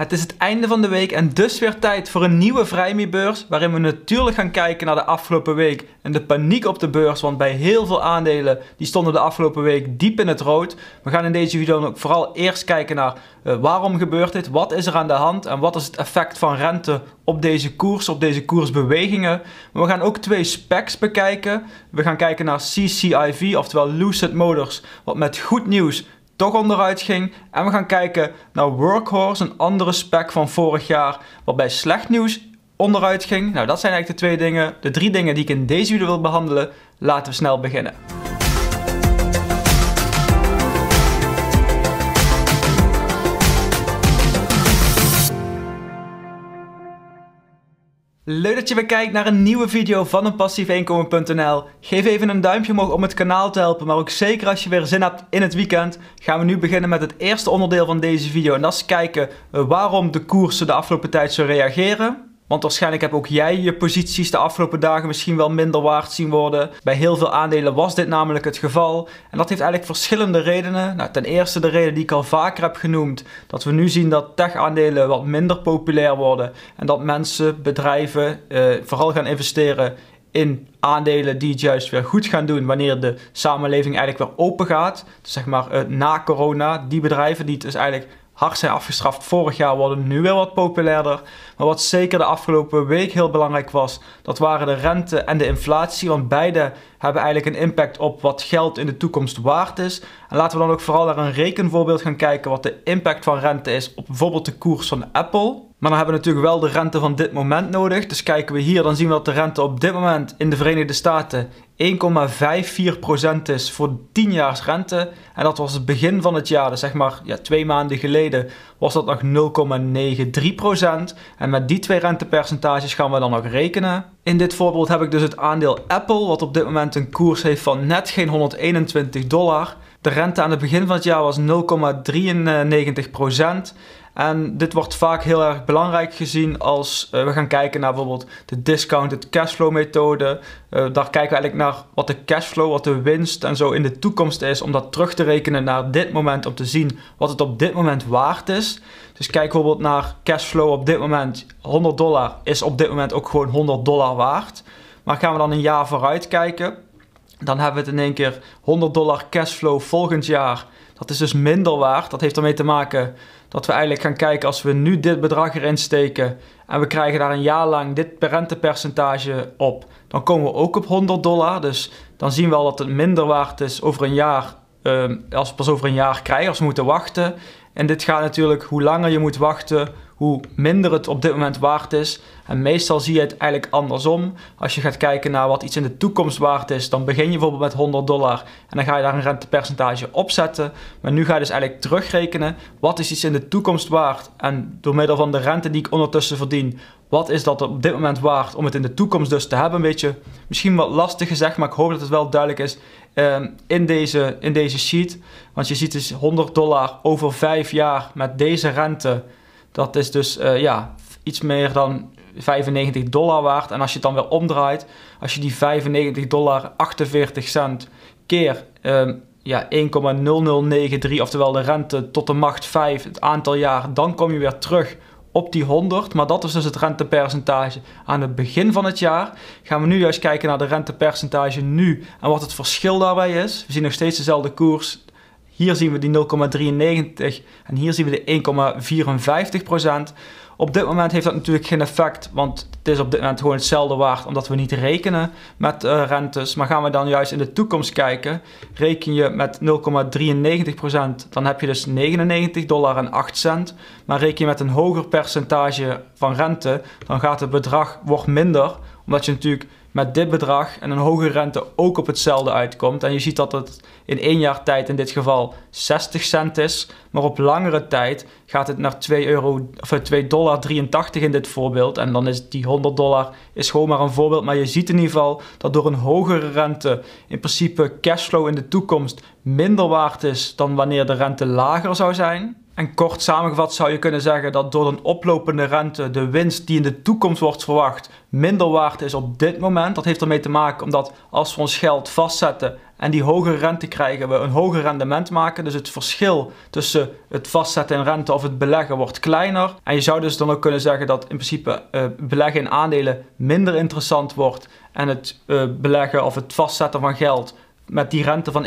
Het is het einde van de week en dus weer tijd voor een nieuwe Vrijmiebeurs waarin we natuurlijk gaan kijken naar de afgelopen week en de paniek op de beurs, want bij heel veel aandelen die stonden de afgelopen week diep in het rood. We gaan in deze video ook vooral eerst kijken naar eh, waarom gebeurt dit, wat is er aan de hand en wat is het effect van rente op deze koers, op deze koersbewegingen. we gaan ook twee specs bekijken. We gaan kijken naar CCIV, oftewel Lucid Motors, wat met goed nieuws toch onderuit ging. En we gaan kijken naar Workhorse, een andere spec van vorig jaar, waarbij slecht nieuws onderuit ging. Nou, dat zijn eigenlijk de twee dingen, de drie dingen die ik in deze video wil behandelen. Laten we snel beginnen. Leuk dat je weer kijkt naar een nieuwe video van een Geef even een duimpje omhoog om het kanaal te helpen, maar ook zeker als je weer zin hebt in het weekend, gaan we nu beginnen met het eerste onderdeel van deze video. En dat is kijken waarom de koersen de afgelopen tijd zo reageren. Want waarschijnlijk heb ook jij je posities de afgelopen dagen misschien wel minder waard zien worden. Bij heel veel aandelen was dit namelijk het geval. En dat heeft eigenlijk verschillende redenen. Nou, ten eerste de reden die ik al vaker heb genoemd. Dat we nu zien dat tech-aandelen wat minder populair worden. En dat mensen, bedrijven eh, vooral gaan investeren in aandelen die het juist weer goed gaan doen wanneer de samenleving eigenlijk weer open gaat. Dus zeg maar eh, na corona, die bedrijven die het dus eigenlijk hard zijn afgestraft vorig jaar, worden nu wel wat populairder. Maar wat zeker de afgelopen week heel belangrijk was, dat waren de rente en de inflatie. Want beide hebben eigenlijk een impact op wat geld in de toekomst waard is. En laten we dan ook vooral naar een rekenvoorbeeld gaan kijken wat de impact van rente is op bijvoorbeeld de koers van Apple. Maar dan hebben we natuurlijk wel de rente van dit moment nodig. Dus kijken we hier, dan zien we dat de rente op dit moment in de Verenigde Staten 1,54% is voor 10 jaar rente. En dat was het begin van het jaar, dus zeg maar ja, twee maanden geleden was dat nog 0,93%. En met die twee rentepercentages gaan we dan nog rekenen. In dit voorbeeld heb ik dus het aandeel Apple, wat op dit moment een koers heeft van net geen 121 dollar. De rente aan het begin van het jaar was 0,93 procent. En dit wordt vaak heel erg belangrijk gezien als eh, we gaan kijken naar bijvoorbeeld de discounted cashflow methode. Eh, daar kijken we eigenlijk naar wat de cashflow, wat de winst en zo in de toekomst is. Om dat terug te rekenen naar dit moment om te zien wat het op dit moment waard is. Dus kijk bijvoorbeeld naar cashflow op dit moment. 100 dollar is op dit moment ook gewoon 100 dollar waard. Maar gaan we dan een jaar vooruit kijken, dan hebben we het in één keer 100 dollar cashflow volgend jaar. Dat is dus minder waard. Dat heeft ermee te maken dat we eigenlijk gaan kijken als we nu dit bedrag erin steken en we krijgen daar een jaar lang dit rentepercentage op, dan komen we ook op 100 dollar. Dus dan zien we al dat het minder waard is over een jaar, ehm, als we pas over een jaar krijgen, als we moeten wachten. En dit gaat natuurlijk, hoe langer je moet wachten, hoe minder het op dit moment waard is. En meestal zie je het eigenlijk andersom. Als je gaat kijken naar wat iets in de toekomst waard is, dan begin je bijvoorbeeld met 100 dollar en dan ga je daar een rentepercentage op zetten. Maar nu ga je dus eigenlijk terugrekenen, wat is iets in de toekomst waard? En door middel van de rente die ik ondertussen verdien, wat is dat op dit moment waard om het in de toekomst dus te hebben? Een beetje, misschien wat lastig gezegd, maar ik hoop dat het wel duidelijk is ehm, in, deze, in deze sheet. Want je ziet dus 100 dollar over 5 jaar met deze rente dat is dus eh, ja, iets meer dan 95 dollar waard. En als je het dan weer omdraait, als je die 95 dollar 48 cent keer ehm, ja, 1,0093, oftewel de rente tot de macht 5, het aantal jaar, dan kom je weer terug op die 100. Maar dat is dus het rentepercentage aan het begin van het jaar. Gaan we nu juist kijken naar de rentepercentage nu en wat het verschil daarbij is. We zien nog steeds dezelfde koers, hier zien we die 0,93 en hier zien we de 1,54 procent. Op dit moment heeft dat natuurlijk geen effect, want het is op dit moment gewoon hetzelfde waard, omdat we niet rekenen met eh, rentes. Maar gaan we dan juist in de toekomst kijken, reken je met 0,93%, dan heb je dus 99 dollar en 8 cent. Maar reken je met een hoger percentage van rente, dan gaat het bedrag wordt minder, omdat je natuurlijk met dit bedrag en een hogere rente ook op hetzelfde uitkomt. En je ziet dat het in één jaar tijd in dit geval 60 cent is, maar op langere tijd gaat het naar 2,83 euro of 2 eh, dollar 83 in dit voorbeeld. En dan is die 100 dollar is gewoon maar een voorbeeld, maar je ziet in ieder geval dat door een hogere rente in principe cashflow in de toekomst minder waard is dan wanneer de rente lager zou zijn. En kort samengevat zou je kunnen zeggen dat door een oplopende rente de winst die in de toekomst wordt verwacht minder waard is op dit moment. Dat heeft ermee te maken omdat als we ons geld vastzetten en die hogere rente krijgen, we een hoger rendement maken. Dus het verschil tussen het vastzetten in rente of het beleggen wordt kleiner. En je zou dus dan ook kunnen zeggen dat in principe eh, beleggen in aandelen minder interessant wordt en het eh, beleggen of het vastzetten van geld met die rente van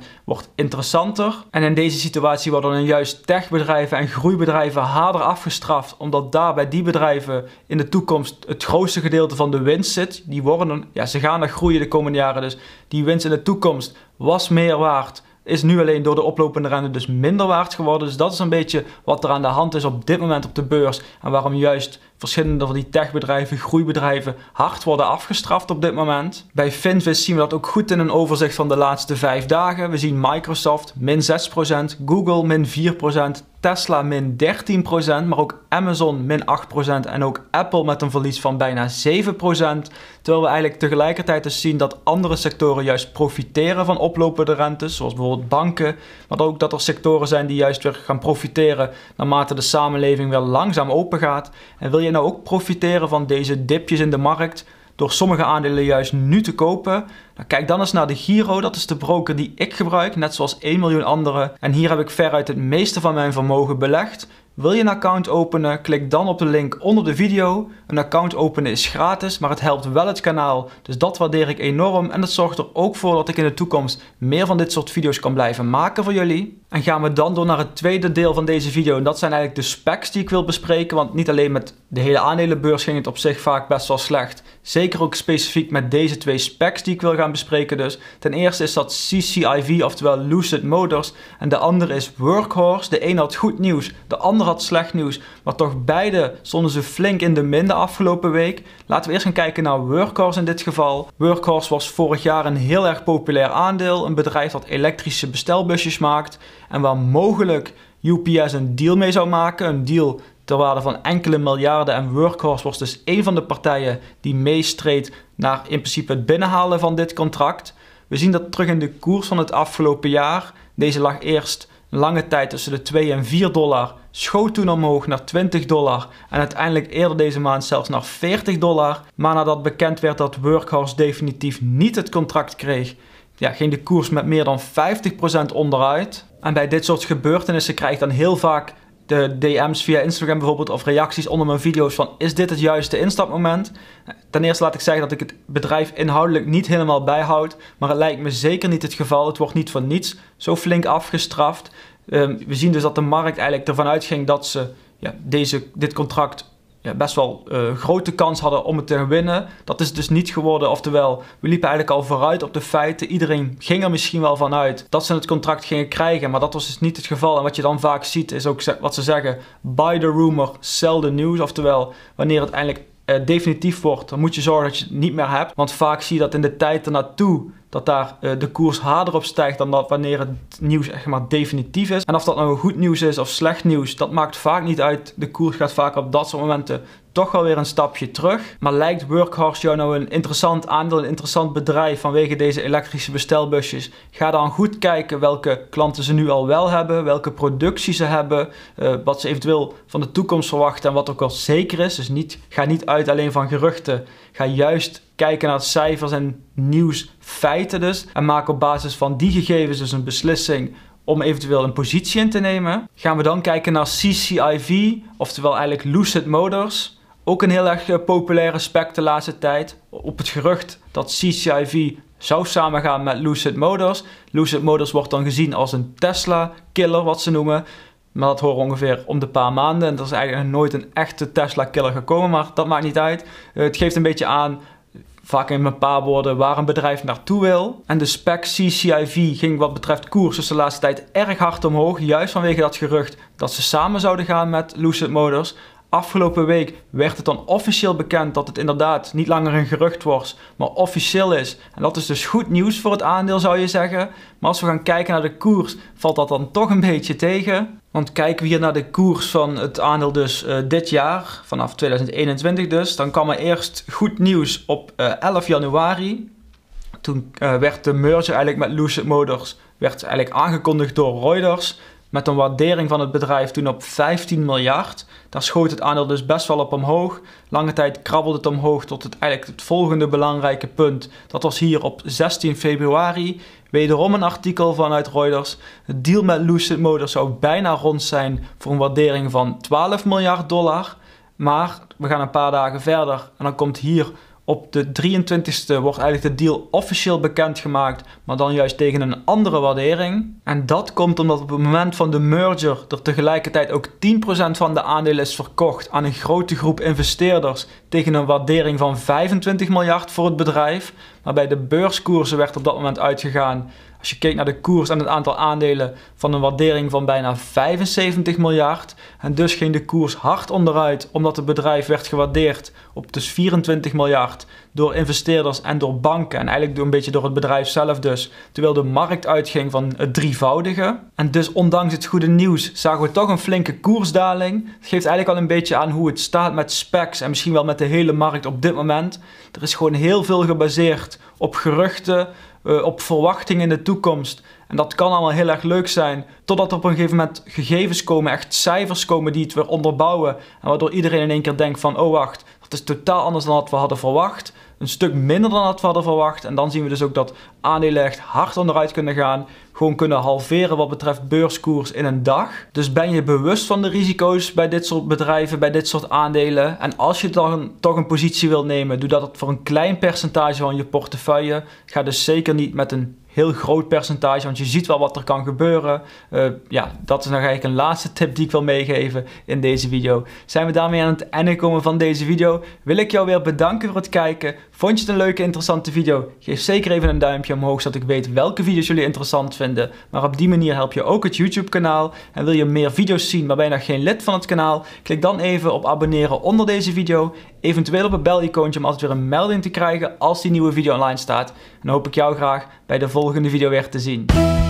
1,54% wordt interessanter. En in deze situatie worden dan juist techbedrijven en groeibedrijven harder afgestraft, omdat daar bij die bedrijven in de toekomst het grootste gedeelte van de winst zit. Die worden, ja, ze gaan nog groeien de komende jaren, dus die winst in de toekomst was meer waard is nu alleen door de oplopende rente dus minder waard geworden. Dus dat is een beetje wat er aan de hand is op dit moment op de beurs. En waarom juist verschillende van die techbedrijven, groeibedrijven hard worden afgestraft op dit moment. Bij Finvis zien we dat ook goed in een overzicht van de laatste vijf dagen. We zien Microsoft min 6%, Google min 4%, Tesla min 13%, maar ook Amazon min 8% en ook Apple met een verlies van bijna 7%. Terwijl we eigenlijk tegelijkertijd dus zien dat andere sectoren juist profiteren van oplopende rentes, zoals bijvoorbeeld banken, maar ook dat er sectoren zijn die juist weer gaan profiteren naarmate de samenleving weer langzaam open gaat. En wil je nou ook profiteren van deze dipjes in de markt? door sommige aandelen juist nu te kopen? Nou, kijk dan eens naar de Giro, dat is de broker die ik gebruik, net zoals 1 miljoen anderen. En hier heb ik veruit het meeste van mijn vermogen belegd. Wil je een account openen? Klik dan op de link onder de video. Een account openen is gratis, maar het helpt wel het kanaal, dus dat waardeer ik enorm. En dat zorgt er ook voor dat ik in de toekomst meer van dit soort video's kan blijven maken voor jullie. En gaan we dan door naar het tweede deel van deze video. En dat zijn eigenlijk de specs die ik wil bespreken. Want niet alleen met de hele aandelenbeurs ging het op zich vaak best wel slecht. Zeker ook specifiek met deze twee specs die ik wil gaan bespreken. Dus ten eerste is dat CCIV, oftewel Lucid Motors. En de andere is Workhorse. De een had goed nieuws, de ander had slecht nieuws. Maar toch beide stonden ze flink in de minder afgelopen week. Laten we eerst gaan kijken naar Workhorse in dit geval. Workhorse was vorig jaar een heel erg populair aandeel. Een bedrijf dat elektrische bestelbusjes maakt en waar mogelijk UPS een deal mee zou maken. Een deal ter waarde van enkele miljarden. En Workhorse was dus een van de partijen die meestreed naar in principe het binnenhalen van dit contract. We zien dat terug in de koers van het afgelopen jaar. Deze lag eerst lange tijd tussen de 2 en 4 dollar. Schoot toen omhoog naar 20 dollar en uiteindelijk eerder deze maand zelfs naar 40 dollar. Maar nadat bekend werd dat Workhorse definitief niet het contract kreeg, ja, ging de koers met meer dan 50% onderuit. En bij dit soort gebeurtenissen krijg ik dan heel vaak de DM's via Instagram bijvoorbeeld of reacties onder mijn video's van is dit het juiste instapmoment? Ten eerste laat ik zeggen dat ik het bedrijf inhoudelijk niet helemaal bijhoud, maar het lijkt me zeker niet het geval. Het wordt niet van niets zo flink afgestraft. Ehm, we zien dus dat de markt eigenlijk ervan uitging dat ze ja, deze, dit contract ja, best wel uh, grote kans hadden om het te winnen. Dat is dus niet geworden. Oftewel, we liepen eigenlijk al vooruit op de feiten. Iedereen ging er misschien wel vanuit dat ze het contract gingen krijgen. Maar dat was dus niet het geval. En wat je dan vaak ziet is ook wat ze zeggen. Buy the rumor, sell the news. Oftewel, wanneer het eindelijk eh, definitief wordt, dan moet je zorgen dat je het niet meer hebt. Want vaak zie je dat in de tijd ernaartoe dat daar eh, de koers harder op stijgt dan dat wanneer het nieuws echt maar definitief is. En of dat nou goed nieuws is of slecht nieuws, dat maakt vaak niet uit. De koers gaat vaak op dat soort momenten toch wel weer een stapje terug. Maar lijkt Workhorse jou nou een interessant aandeel, een interessant bedrijf vanwege deze elektrische bestelbusjes? Ga dan goed kijken welke klanten ze nu al wel hebben, welke productie ze hebben, eh, wat ze eventueel van de toekomst verwachten en wat ook al zeker is. Dus niet, ga niet uit alleen van geruchten. Ga juist kijken naar cijfers en nieuwsfeiten dus. En maken op basis van die gegevens dus een beslissing om eventueel een positie in te nemen. Gaan we dan kijken naar CCIV, oftewel eigenlijk Lucid Motors. Ook een heel erg eh, populaire spec de laatste tijd. Op het gerucht dat CCIV zou samengaan met Lucid Motors. Lucid Motors wordt dan gezien als een Tesla-killer, wat ze noemen. Maar dat horen ongeveer om de paar maanden. En er is eigenlijk nooit een echte Tesla-killer gekomen, maar dat maakt niet uit. Eh, het geeft een beetje aan vaak in een paar woorden waar een bedrijf naartoe wil. En de spec CCIV ging wat betreft koers dus de laatste tijd erg hard omhoog, juist vanwege dat gerucht dat ze samen zouden gaan met Lucid Motors. Afgelopen week werd het dan officieel bekend dat het inderdaad niet langer een gerucht was, maar officieel is. En dat is dus goed nieuws voor het aandeel zou je zeggen. Maar als we gaan kijken naar de koers, valt dat dan toch een beetje tegen. Want kijken we hier naar de koers van het aandeel dus eh, dit jaar, vanaf 2021 dus, dan kwam er eerst goed nieuws op 11 eh, januari. Toen eh, werd de merger eigenlijk met Lucid Motors werd eigenlijk aangekondigd door Reuters met een waardering van het bedrijf toen op 15 miljard. Daar schoot het aandeel dus best wel op omhoog. Lange tijd krabbelde het omhoog tot het, eigenlijk het volgende belangrijke punt. Dat was hier op 16 februari. Wederom een artikel vanuit Reuters. Het deal met Lucid Motors zou bijna rond zijn voor een waardering van 12 miljard dollar. Maar we gaan een paar dagen verder en dan komt hier op de 23e wordt eigenlijk de deal officieel bekendgemaakt, maar dan juist tegen een andere waardering. En dat komt omdat op het moment van de merger er tegelijkertijd ook 10% van de aandelen is verkocht aan een grote groep investeerders tegen een waardering van 25 miljard voor het bedrijf. waarbij de beurskoersen werd op dat moment uitgegaan als je kijkt naar de koers en het aantal aandelen van een waardering van bijna 75 miljard. En dus ging de koers hard onderuit omdat het bedrijf werd gewaardeerd op dus 24 miljard door investeerders en door banken. En eigenlijk een beetje door het bedrijf zelf dus. Terwijl de markt uitging van het drievoudige. En dus ondanks het goede nieuws zagen we toch een flinke koersdaling. Het geeft eigenlijk al een beetje aan hoe het staat met specs en misschien wel met de hele markt op dit moment. Er is gewoon heel veel gebaseerd op geruchten, eh, op verwachting in de toekomst. En dat kan allemaal heel erg leuk zijn, totdat er op een gegeven moment gegevens komen, echt cijfers komen die het weer onderbouwen. En waardoor iedereen in één keer denkt van, oh wacht, dat is totaal anders dan wat we hadden verwacht een stuk minder dan dat we hadden verwacht. En dan zien we dus ook dat aandelen echt hard onderuit kunnen gaan. Gewoon kunnen halveren wat betreft beurskoers in een dag. Dus ben je bewust van de risico's bij dit soort bedrijven, bij dit soort aandelen. En als je dan toch een positie wil nemen, doe dat voor een klein percentage van je portefeuille. Ga dus zeker niet met een heel groot percentage, want je ziet wel wat er kan gebeuren. Eh, ja, dat is nog eigenlijk een laatste tip die ik wil meegeven in deze video. Zijn we daarmee aan het einde komen van deze video. Wil ik jou weer bedanken voor het kijken. Vond je het een leuke, interessante video? Geef zeker even een duimpje omhoog, zodat ik weet welke video's jullie interessant vinden. Maar op die manier help je ook het YouTube kanaal. En wil je meer video's zien, maar ben je nog geen lid van het kanaal? Klik dan even op abonneren onder deze video. Eventueel op het belicoontje om altijd weer een melding te krijgen als die nieuwe video online staat. En dan hoop ik jou graag bij de volgende video weer te zien.